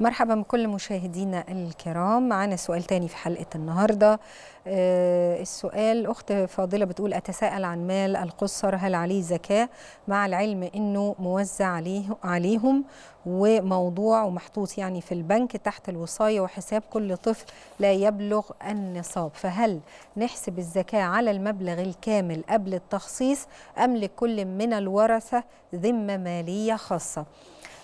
مرحبا بكل مشاهدينا الكرام معانا سؤال تاني في حلقة النهاردة آه السؤال أخت فاضلة بتقول أتساءل عن مال القصر هل عليه زكاة مع العلم أنه موزع عليه عليهم وموضوع ومحطوط يعني في البنك تحت الوصاية وحساب كل طفل لا يبلغ النصاب فهل نحسب الزكاة على المبلغ الكامل قبل التخصيص أم لكل من الورثة ذمة مالية خاصة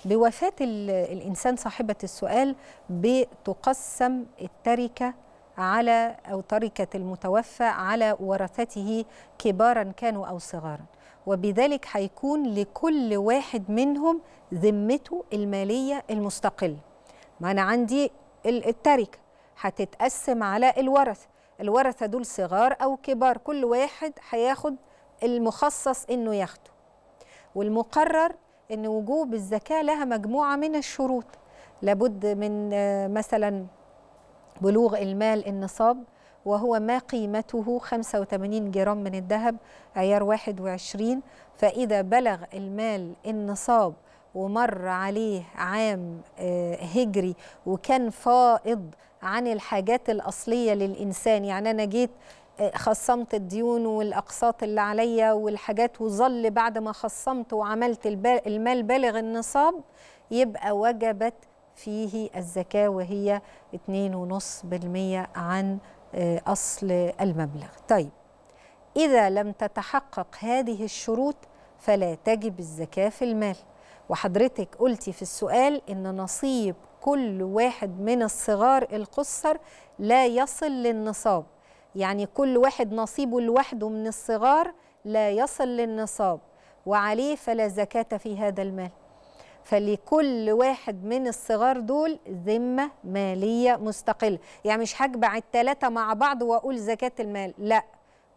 بوفاة الإنسان صاحبة السؤال بتقسم التركة على أو تركة المتوفى على ورثته كبارا كانوا أو صغارا وبذلك هيكون لكل واحد منهم ذمته المالية المستقلة ما أنا عندي التركة هتتقسم على الورث الورثة دول صغار أو كبار كل واحد هياخد المخصص إنه ياخده والمقرر ان وجوب الزكاه لها مجموعه من الشروط لابد من آه، مثلا بلوغ المال النصاب وهو ما قيمته 85 جرام من الذهب عيار 21 فإذا بلغ المال النصاب ومر عليه عام آه، هجري وكان فائض عن الحاجات الأصلية للإنسان يعني أنا جيت خصمت الديون والأقساط اللي عليا والحاجات وظل بعد ما خصمت وعملت المال بالغ النصاب يبقى وجبت فيه الزكاة وهي 2.5% عن آه، أصل المبلغ طيب إذا لم تتحقق هذه الشروط فلا تجب الزكاة في المال وحضرتك قلتي في السؤال إن نصيب كل واحد من الصغار القصر لا يصل للنصاب يعني كل واحد نصيبه لوحده من الصغار لا يصل للنصاب وعليه فلا زكاة في هذا المال فلكل واحد من الصغار دول ذمة مالية مستقلة يعني مش هجمع التلاتة مع بعض وأقول زكاة المال لا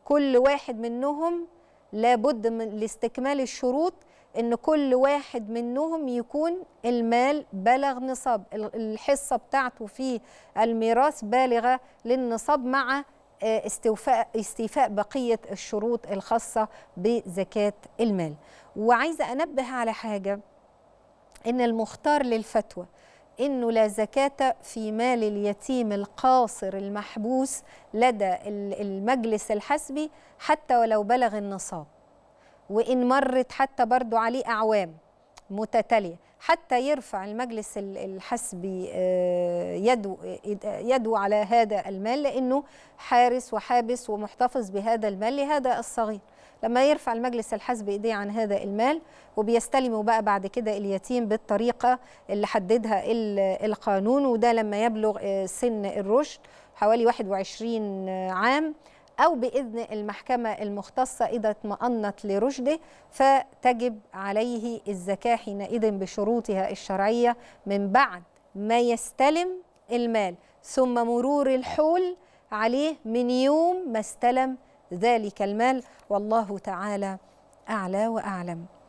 كل واحد منهم لابد من لاستكمال الشروط ان كل واحد منهم يكون المال بلغ نصاب الحصه بتاعته في الميراث بالغه للنصاب مع استوفاء استيفاء بقيه الشروط الخاصه بزكاه المال وعايزه انبه على حاجه ان المختار للفتوى انه لا زكاه في مال اليتيم القاصر المحبوس لدى المجلس الحسبي حتى ولو بلغ النصاب وان مرت حتى برضو عليه اعوام متتاليه حتى يرفع المجلس الحسبي يده آه، يده على هذا المال لانه حارس وحابس ومحتفظ بهذا المال لهذا الصغير لما يرفع المجلس الحسبي ايديه عن هذا المال وبيستلموا بقى بعد كده اليتيم بالطريقه اللي حددها القانون وده لما يبلغ آه، سن الرشد حوالي 21 آه، عام أو بإذن المحكمة المختصة إذا اطمأنت لرشده فتجب عليه الزكاة حينئذ بشروطها الشرعية من بعد ما يستلم المال ثم مرور الحول عليه من يوم ما استلم ذلك المال والله تعالى أعلى وأعلم